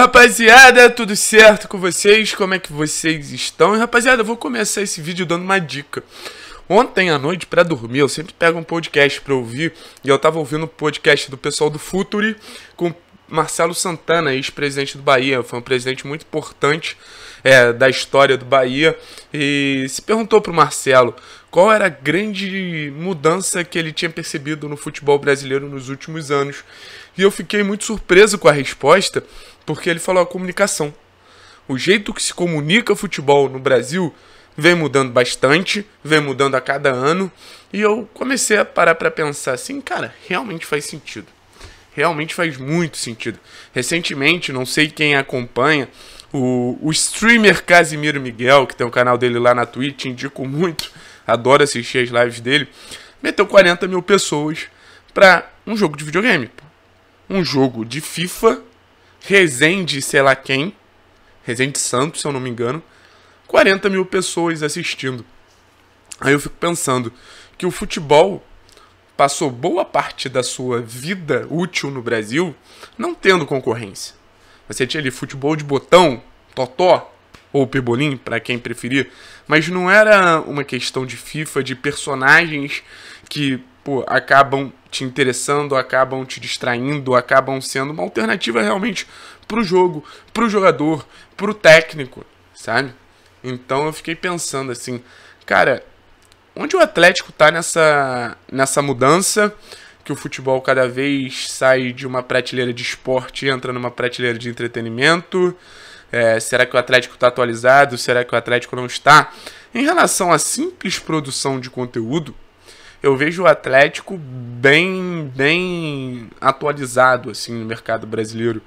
rapaziada, tudo certo com vocês? Como é que vocês estão? E rapaziada, eu vou começar esse vídeo dando uma dica. Ontem à noite, para dormir, eu sempre pego um podcast para ouvir, e eu tava ouvindo o um podcast do pessoal do Futuri com Marcelo Santana, ex-presidente do Bahia, foi um presidente muito importante é, da história do Bahia, e se perguntou pro Marcelo qual era a grande mudança que ele tinha percebido no futebol brasileiro nos últimos anos. E eu fiquei muito surpreso com a resposta, porque ele falou a comunicação. O jeito que se comunica futebol no Brasil vem mudando bastante, vem mudando a cada ano, e eu comecei a parar para pensar assim, cara, realmente faz sentido. Realmente faz muito sentido. Recentemente, não sei quem acompanha, o, o streamer Casimiro Miguel, que tem o canal dele lá na Twitch, indico muito, adoro assistir as lives dele, meteu 40 mil pessoas para um jogo de videogame. Um jogo de FIFA Resende, sei lá quem. Resende Santos, se eu não me engano. 40 mil pessoas assistindo. Aí eu fico pensando que o futebol passou boa parte da sua vida útil no Brasil não tendo concorrência. Você tinha ali futebol de botão, totó, ou Pebolim, para quem preferir, mas não era uma questão de FIFA, de personagens que pô, acabam te interessando, acabam te distraindo, acabam sendo uma alternativa realmente para o jogo, para o jogador, para o técnico, sabe? Então eu fiquei pensando assim, cara, onde o Atlético tá nessa, nessa mudança? que o futebol cada vez sai de uma prateleira de esporte e entra numa prateleira de entretenimento. É, será que o Atlético está atualizado? Será que o Atlético não está? Em relação à simples produção de conteúdo, eu vejo o Atlético bem, bem atualizado assim no mercado brasileiro.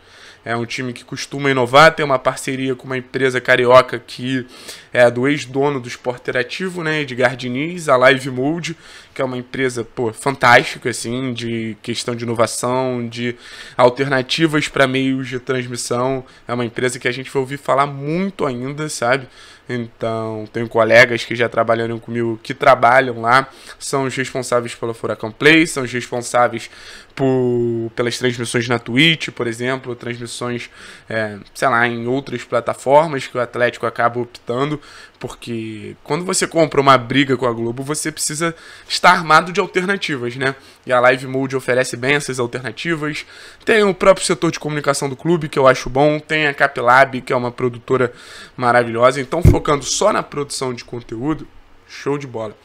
É um time que costuma inovar, tem uma parceria com uma empresa carioca que é do ex-dono do Esporte Interativo, né, Edgar Diniz, a Live Mode, que é uma empresa pô, fantástica assim de questão de inovação, de alternativas para meios de transmissão. É uma empresa que a gente vai ouvir falar muito ainda, sabe? Então, tenho colegas que já trabalharam comigo que trabalham lá, são os responsáveis pela Furacão Play, são os responsáveis por, pelas transmissões na Twitch, por exemplo, transmissões, é, sei lá, em outras plataformas que o Atlético acaba optando, porque quando você compra uma briga com a Globo, você precisa estar armado de alternativas, né? E a Live Mode oferece bem essas alternativas. Tem o próprio setor de comunicação do clube, que eu acho bom. Tem a Capilab, que é uma produtora maravilhosa. Então, focando só na produção de conteúdo, show de bola.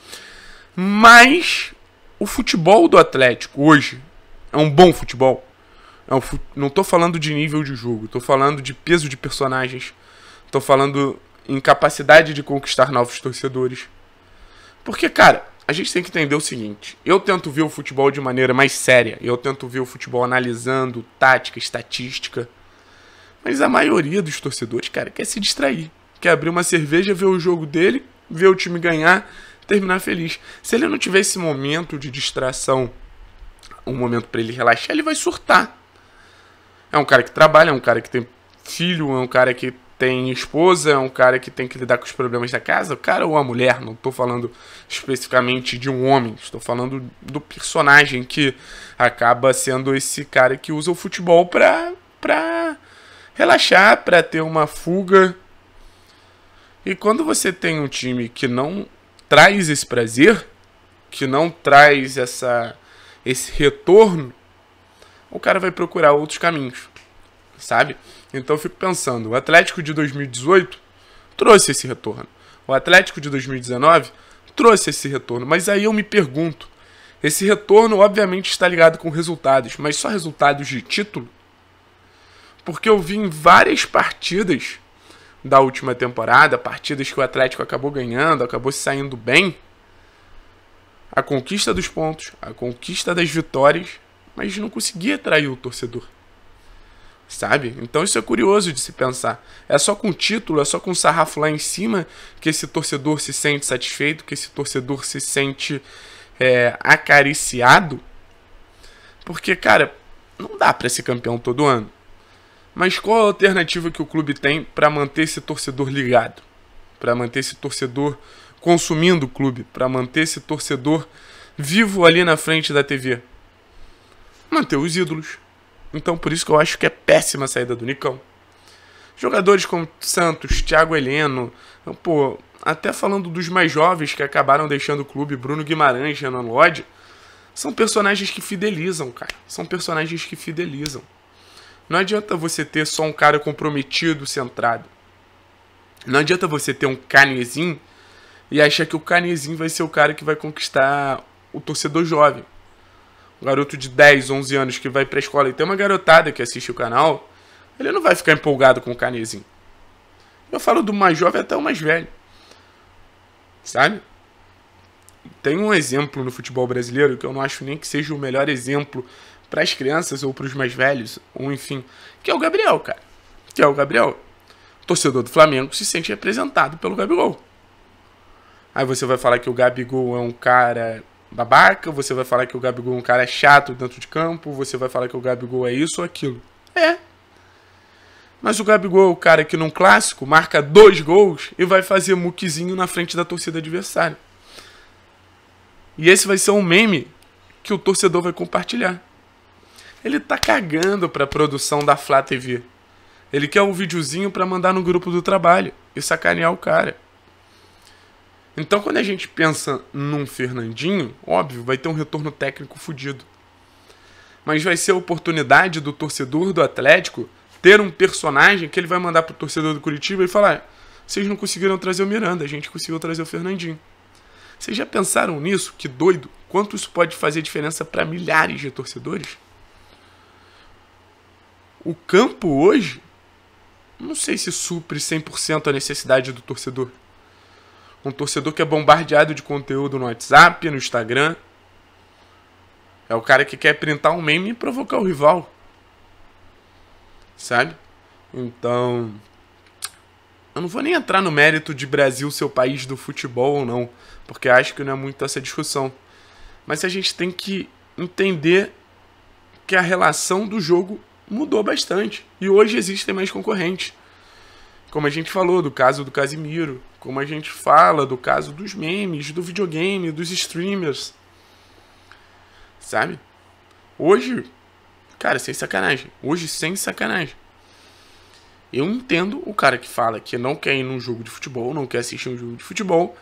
Mas o futebol do Atlético hoje é um bom futebol. É um Não estou falando de nível de jogo, estou falando de peso de personagens. Estou falando incapacidade de conquistar novos torcedores. Porque, cara, a gente tem que entender o seguinte: eu tento ver o futebol de maneira mais séria, eu tento ver o futebol analisando tática, estatística. Mas a maioria dos torcedores, cara, quer se distrair, quer abrir uma cerveja, ver o jogo dele, ver o time ganhar, terminar feliz. Se ele não tiver esse momento de distração, um momento para ele relaxar, ele vai surtar. É um cara que trabalha, é um cara que tem filho, é um cara que tem esposa, é um cara que tem que lidar com os problemas da casa, o cara ou a mulher, não estou falando especificamente de um homem, estou falando do personagem que acaba sendo esse cara que usa o futebol para pra relaxar, para ter uma fuga. E quando você tem um time que não traz esse prazer, que não traz essa esse retorno, o cara vai procurar outros caminhos, sabe? Então eu fico pensando, o Atlético de 2018 trouxe esse retorno. O Atlético de 2019 trouxe esse retorno. Mas aí eu me pergunto, esse retorno obviamente está ligado com resultados, mas só resultados de título? Porque eu vi em várias partidas da última temporada, partidas que o Atlético acabou ganhando, acabou se saindo bem, a conquista dos pontos, a conquista das vitórias, mas não conseguia atrair o torcedor sabe? Então isso é curioso de se pensar. É só com título, é só com sarrafo lá em cima que esse torcedor se sente satisfeito, que esse torcedor se sente é, acariciado. Porque, cara, não dá para ser campeão todo ano. Mas qual a alternativa que o clube tem para manter esse torcedor ligado? Para manter esse torcedor consumindo o clube? Para manter esse torcedor vivo ali na frente da TV? Manter os ídolos então por isso que eu acho que é péssima a saída do Nicão. Jogadores como Santos, Thiago Heleno, pô, até falando dos mais jovens que acabaram deixando o clube, Bruno Guimarães, Renan Lodge, são personagens que fidelizam, cara. São personagens que fidelizam. Não adianta você ter só um cara comprometido, centrado. Não adianta você ter um canezinho e achar que o canezinho vai ser o cara que vai conquistar o torcedor jovem um garoto de 10, 11 anos que vai pra escola e tem uma garotada que assiste o canal, ele não vai ficar empolgado com o canezinho. Eu falo do mais jovem até o mais velho. Sabe? Tem um exemplo no futebol brasileiro que eu não acho nem que seja o melhor exemplo para as crianças ou para os mais velhos, ou enfim, que é o Gabriel, cara. Que é o Gabriel. torcedor do Flamengo se sente representado pelo Gabigol. Aí você vai falar que o Gabigol é um cara babaca, você vai falar que o Gabigol é um cara chato dentro de campo, você vai falar que o Gabigol é isso ou aquilo. É. Mas o Gabigol é o cara que num clássico marca dois gols e vai fazer muquizinho na frente da torcida adversária. E esse vai ser um meme que o torcedor vai compartilhar. Ele tá cagando pra produção da Flá TV. Ele quer um videozinho para mandar no grupo do trabalho e sacanear o cara. Então, quando a gente pensa num Fernandinho, óbvio, vai ter um retorno técnico fodido. Mas vai ser a oportunidade do torcedor do Atlético ter um personagem que ele vai mandar pro torcedor do Curitiba e falar: vocês não conseguiram trazer o Miranda, a gente conseguiu trazer o Fernandinho. Vocês já pensaram nisso? Que doido! Quanto isso pode fazer diferença para milhares de torcedores? O campo hoje, não sei se supre 100% a necessidade do torcedor. Um torcedor que é bombardeado de conteúdo no WhatsApp, no Instagram. É o cara que quer printar um meme e provocar o rival. Sabe? Então. Eu não vou nem entrar no mérito de Brasil ser o país do futebol ou não, porque acho que não é muito essa discussão. Mas a gente tem que entender que a relação do jogo mudou bastante. E hoje existem mais concorrentes. Como a gente falou do caso do Casimiro, como a gente fala do caso dos memes, do videogame, dos streamers. Sabe? Hoje, cara, sem sacanagem. Hoje, sem sacanagem. Eu entendo o cara que fala que não quer ir num jogo de futebol, não quer assistir um jogo de futebol,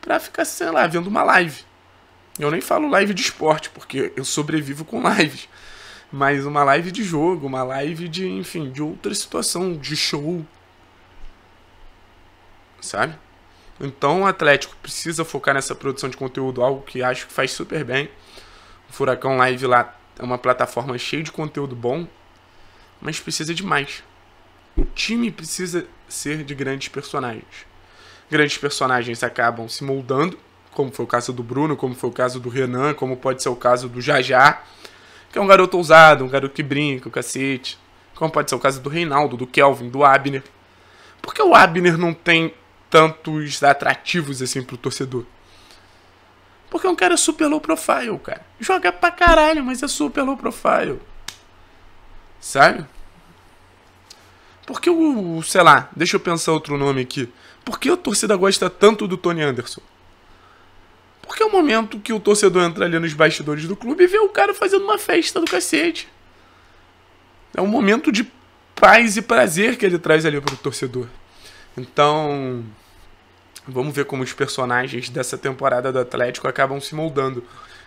pra ficar, sei lá, vendo uma live. Eu nem falo live de esporte, porque eu sobrevivo com lives. Mas uma live de jogo, uma live de, enfim, de outra situação, de show, sabe? Então o Atlético precisa focar nessa produção de conteúdo, algo que acho que faz super bem. O Furacão Live lá é uma plataforma cheia de conteúdo bom, mas precisa de mais. O time precisa ser de grandes personagens. Grandes personagens acabam se moldando, como foi o caso do Bruno, como foi o caso do Renan, como pode ser o caso do Jajá, que é um garoto ousado, um garoto que brinca, o cacete. Como pode ser o caso do Reinaldo, do Kelvin, do Abner. Por que o Abner não tem tantos atrativos assim pro torcedor. Porque é um cara super low profile, cara. Joga pra caralho, mas é super low profile. Sabe? Porque o, sei lá, deixa eu pensar outro nome aqui. Por que a torcida gosta tanto do Tony Anderson? Porque é o momento que o torcedor entra ali nos bastidores do clube e vê o cara fazendo uma festa do cacete. É um momento de paz e prazer que ele traz ali pro torcedor. Então, Vamos ver como os personagens dessa temporada do Atlético acabam se moldando.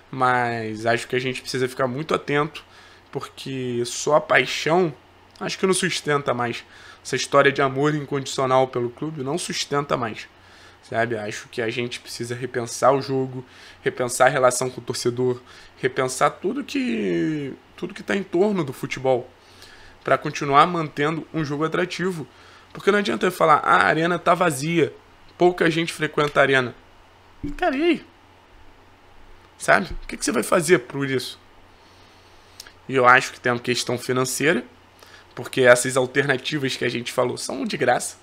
Mas acho que a gente precisa ficar muito atento, porque só a paixão acho que não sustenta mais. Essa história de amor incondicional pelo clube não sustenta mais. Sabe? Acho que a gente precisa repensar o jogo, repensar a relação com o torcedor, repensar tudo que tudo que está em torno do futebol para continuar mantendo um jogo atrativo. Porque não adianta eu falar, ah, a arena tá vazia pouca gente frequenta a arena. Né? Cara, e aí? Sabe? O que, que você vai fazer por isso? E eu acho que tem uma questão financeira, porque essas alternativas que a gente falou são de graça.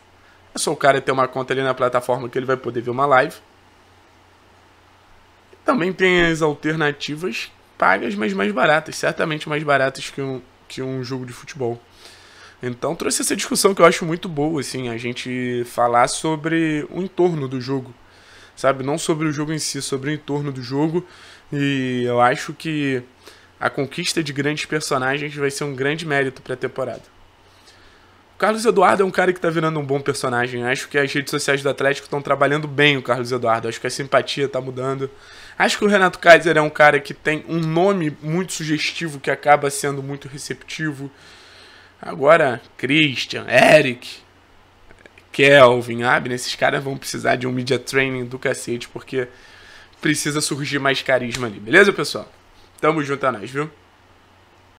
É só o cara ter uma conta ali na plataforma que ele vai poder ver uma live. E também tem as alternativas pagas, mas mais baratas. Certamente mais baratas que um, que um jogo de futebol. Então trouxe essa discussão que eu acho muito boa, assim, a gente falar sobre o entorno do jogo, sabe? Não sobre o jogo em si, sobre o entorno do jogo. E eu acho que a conquista de grandes personagens vai ser um grande mérito para a temporada. O Carlos Eduardo é um cara que está virando um bom personagem. Eu acho que as redes sociais do Atlético estão trabalhando bem o Carlos Eduardo. Eu acho que a simpatia está mudando. Acho que o Renato Kaiser é um cara que tem um nome muito sugestivo que acaba sendo muito receptivo. Agora, Christian, Eric, Kelvin, Abner, esses caras vão precisar de um media training do cacete, porque precisa surgir mais carisma ali, beleza, pessoal? Tamo junto a é nós, viu?